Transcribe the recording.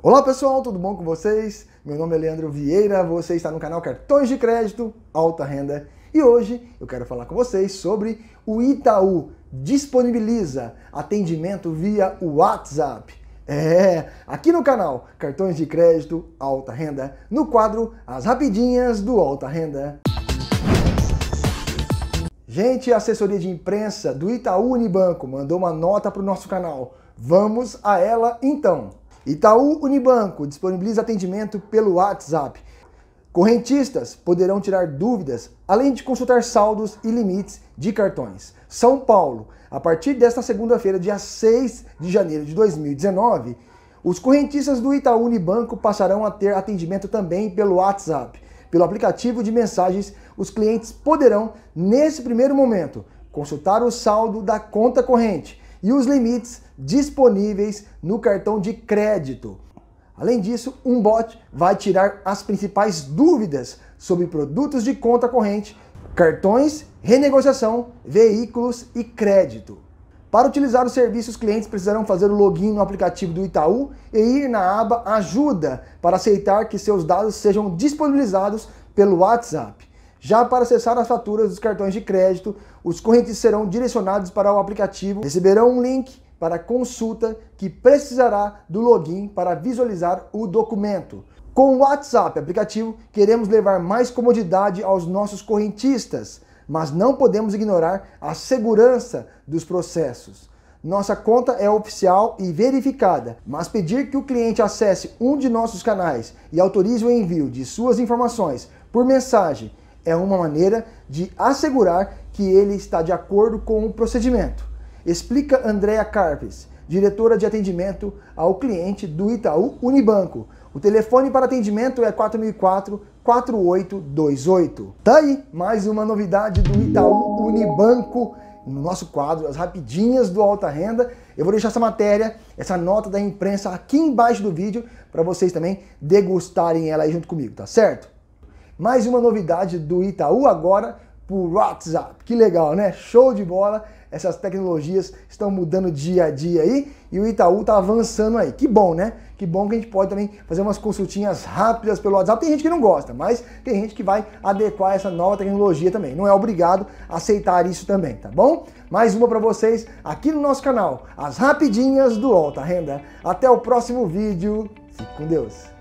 Olá pessoal, tudo bom com vocês? Meu nome é Leandro Vieira, você está no canal Cartões de Crédito Alta Renda e hoje eu quero falar com vocês sobre o Itaú disponibiliza atendimento via WhatsApp. É, aqui no canal Cartões de Crédito Alta Renda, no quadro As Rapidinhas do Alta Renda. Gente, a assessoria de imprensa do Itaú Unibanco mandou uma nota para o nosso canal. Vamos a ela então. Itaú Unibanco disponibiliza atendimento pelo WhatsApp. Correntistas poderão tirar dúvidas, além de consultar saldos e limites de cartões. São Paulo, a partir desta segunda-feira, dia 6 de janeiro de 2019, os correntistas do Itaú Unibanco passarão a ter atendimento também pelo WhatsApp. Pelo aplicativo de mensagens, os clientes poderão, nesse primeiro momento, consultar o saldo da conta corrente e os limites disponíveis no cartão de crédito. Além disso, um bot vai tirar as principais dúvidas sobre produtos de conta corrente, cartões, renegociação, veículos e crédito. Para utilizar o serviço, os clientes precisarão fazer o login no aplicativo do Itaú e ir na aba Ajuda para aceitar que seus dados sejam disponibilizados pelo WhatsApp. Já para acessar as faturas dos cartões de crédito, os correntes serão direcionados para o aplicativo, receberão um link para consulta que precisará do login para visualizar o documento. Com o WhatsApp aplicativo, queremos levar mais comodidade aos nossos correntistas, mas não podemos ignorar a segurança dos processos. Nossa conta é oficial e verificada, mas pedir que o cliente acesse um de nossos canais e autorize o envio de suas informações por mensagem é uma maneira de assegurar que ele está de acordo com o procedimento. Explica Andrea Carpes, diretora de atendimento ao cliente do Itaú Unibanco. O telefone para atendimento é 4004 4828. Tá aí mais uma novidade do Itaú Unibanco no nosso quadro, as rapidinhas do alta renda. Eu vou deixar essa matéria, essa nota da imprensa aqui embaixo do vídeo para vocês também degustarem ela aí junto comigo, tá certo? Mais uma novidade do Itaú agora por WhatsApp. Que legal, né? Show de bola. Essas tecnologias estão mudando dia a dia aí e o Itaú tá avançando aí. Que bom, né? Que bom que a gente pode também fazer umas consultinhas rápidas pelo WhatsApp. Tem gente que não gosta, mas tem gente que vai adequar essa nova tecnologia também. Não é obrigado a aceitar isso também, tá bom? Mais uma para vocês aqui no nosso canal, as rapidinhas do Alta Renda. Até o próximo vídeo. Fique com Deus.